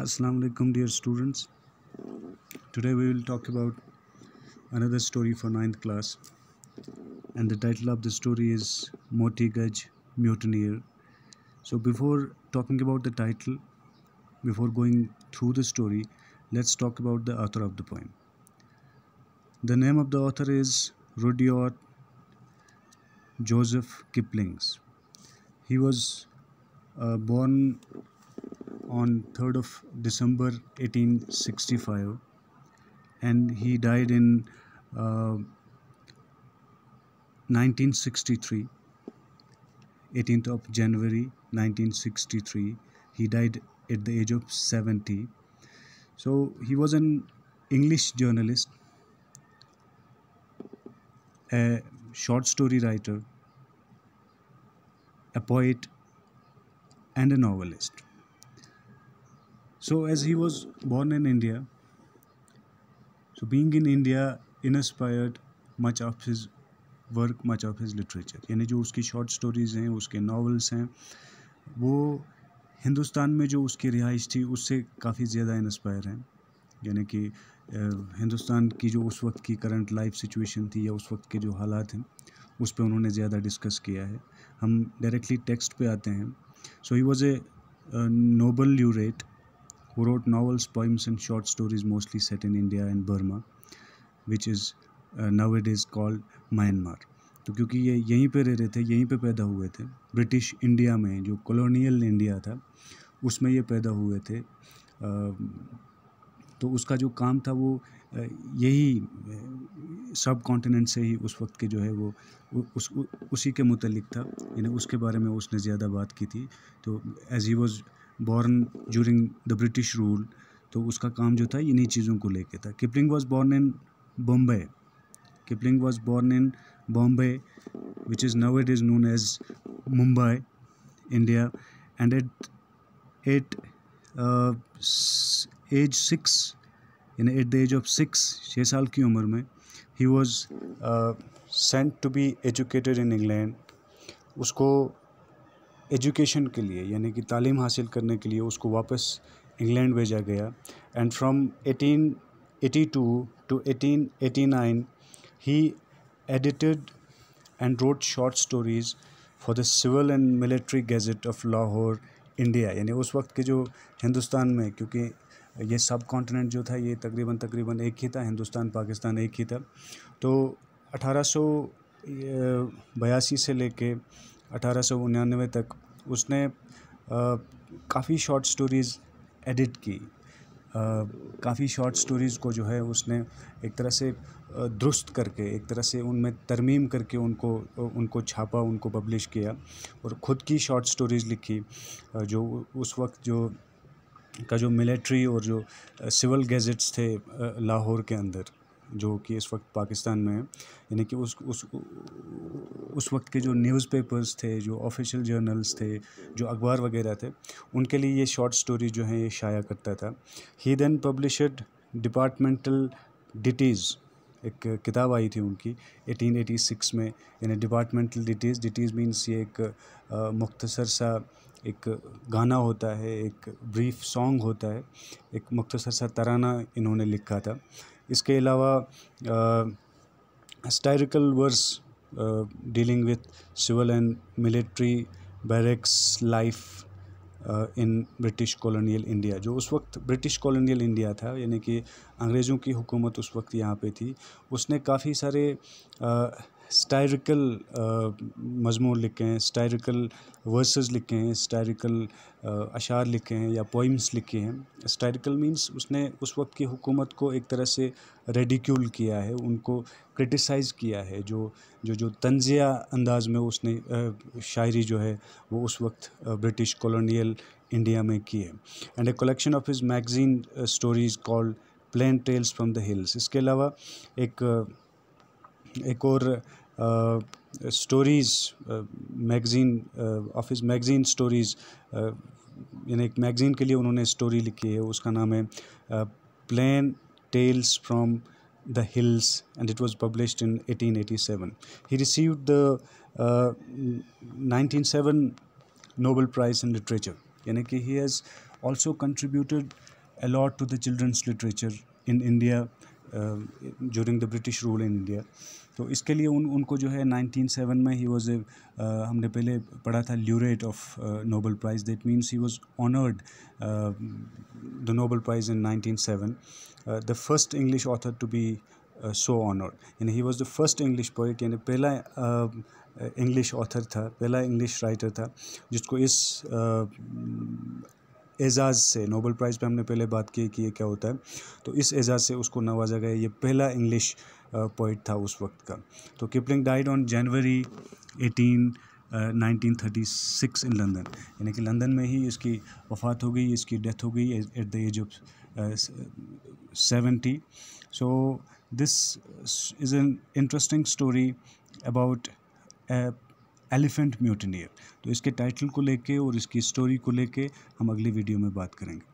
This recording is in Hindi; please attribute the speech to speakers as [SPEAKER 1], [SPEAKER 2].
[SPEAKER 1] assalamu alaikum dear students today we will talk about another story for ninth class and the title of the story is moti gaj mutineer so before talking about the title before going through the story let's talk about the author of the poem the name of the author is rudyard joseph kiplings he was uh, born on 3rd of December 1865 and he died in uh, 1963 18th of January 1963 he died at the age of 70 so he was an English journalist a short story writer a poet and a novelist So, as he was born in India, so being in India inspired much of his work much of his literature यानी जो उसकी शॉर्ट स्टोरीज़ हैं उसके नावल्स हैं वो हिंदुस्तान में जो उसकी रिहाइश थी उससे काफ़ी ज़्यादा इंस्पायर हैं यानी कि हिंदुस्तान की जो उस वक्त की करंट लाइफ सिचुएशन थी या उस वक्त के जो हालात हैं उस पर उन्होंने ज़्यादा डिस्कस किया है हम डायरेक्टली टेक्स्ट पे आते हैं so he was a Nobel laureate who wrote novels, poems, and short stories mostly set in India and Burma, which is uh, nowadays called Myanmar. तो क्योंकि ये यहीं पे रह रहे थे यहीं पे पैदा हुए थे ब्रिटिश इंडिया में जो कॉलोनियल इंडिया था उसमें ये पैदा हुए थे तो उसका जो काम था वो यही सब कॉन्टिनेंट से ही उस वक्त के जो है वो उस उसी के मुतलिक था यानी उसके बारे में उसने ज़्यादा बात की थी तो as he was born during the British rule तो उसका काम जो था इन्हीं चीज़ों को लेके था Kipling was born in Bombay Kipling was born in Bombay which is now it is known as Mumbai India and at at age six यानी at the age of six छः साल की उम्र में ही was sent to be educated in England उसको एजुकेशन के लिए यानी कि तालीम हासिल करने के लिए उसको वापस इंग्लैंड भेजा गया and from eighteen eighty two to eighteen eighty nine he edited and wrote short stories for the civil and military gazette of Lahore India यानी उस वक्त के जो हिंदुस्तान में क्योंकि ये सब कॉन्टिनेंट जो था ये तकरीबन तकरीबन एक ही था हिंदुस्तान पाकिस्तान एक ही था तो अठारह सौ बयासी से लेके अठारह तक उसने काफ़ी शॉर्ट स्टोरीज़ एडिट की काफ़ी शॉर्ट स्टोरीज़ को जो है उसने एक तरह से दुरुस्त करके एक तरह से उनमें तरमीम करके उनको उनको छापा उनको पब्लिश किया और ख़ुद की शॉर्ट स्टोरीज़ लिखी जो उस वक्त जो का जो मिलिट्री और जो सिविल गैजेट्स थे लाहौर के अंदर जो कि इस वक्त पाकिस्तान में है यानी कि उस उस उस वक्त के जो न्यूज़पेपर्स थे जो ऑफिशियल जर्नल्स थे जो अखबार वगैरह थे उनके लिए ये शॉर्ट स्टोरी जो है ये शाया करता था he then published departmental ditties एक किताब आई थी उनकी 1886 में यानी डिपार्टमेंटल डिटीज़ डिटीज़ मीन्स ये एक मुख्तसर सा एक गाना होता है एक ब्रीफ सॉन्ग होता है एक मुख्तसर सा तराना इन्होंने लिखा था इसके अलावा historical verse Uh, dealing with civil and military barracks life in British colonial India जो उस वक्त ब्रिटिश कॉलोनियल इंडिया था यानी कि अंग्रेज़ों की हुकूमत उस वक्त यहाँ पे थी उसने काफ़ी सारे uh, स्टायरिकल मजमून uh, लिखे हैं स्टायरिकल वर्सेस लिखे हैं स्टायरिकल अशार uh, लिखे हैं या पोइम्स लिखे हैं स्टायरिकल मींस उसने उस वक्त की हुकूमत को एक तरह से रेडिक्यूल किया है उनको क्रिटिसाइज़ किया है जो जो जो तंज़िया अंदाज में उसने uh, शायरी जो है वो उस वक्त ब्रिटिश कॉलोनियल इंडिया में की है and a collection of his magazine stories called plain tales from the hills इसके अलावा एक एक और stories magazine office magazine stories यानी एक मैगज़ीन के लिए उन्होंने स्टोरी लिखी है उसका नाम है plain tales from the hills and it was published in 1887 he received the 1907 Nobel prize in literature यानी कि he has also contributed a lot to the children's literature in India during the British rule in India तो इसके लिए उन उनको जो है नाइनटीन सेवन में ही वॉज ए हमने पहले पढ़ा था laureate of Nobel prize that means he was honoured the Nobel prize in nineteen seven the first English author to be so honoured यानी he was the first English poet यानी पहला इंग्लिश uh, ऑथर था पहला इंग्लिश राइटर था जिसको इस uh, एजाज़ से नोबल प्राइज़ पे हमने पहले बात की कि ये क्या होता है तो इस एजाज़ से उसको नवाजा गया ये पहला इंग्लिश पोइट था उस वक्त का तो Kipling died on January eighteen nineteen thirty six in London यानी कि लंदन में ही इसकी वफात हो गई इसकी डेथ हो गई at the age of seventy so this is an interesting story about elephant mutineer तो इसके टाइटल को लेके और इसकी स्टोरी को लेके हम अगली वीडियो में बात करेंगे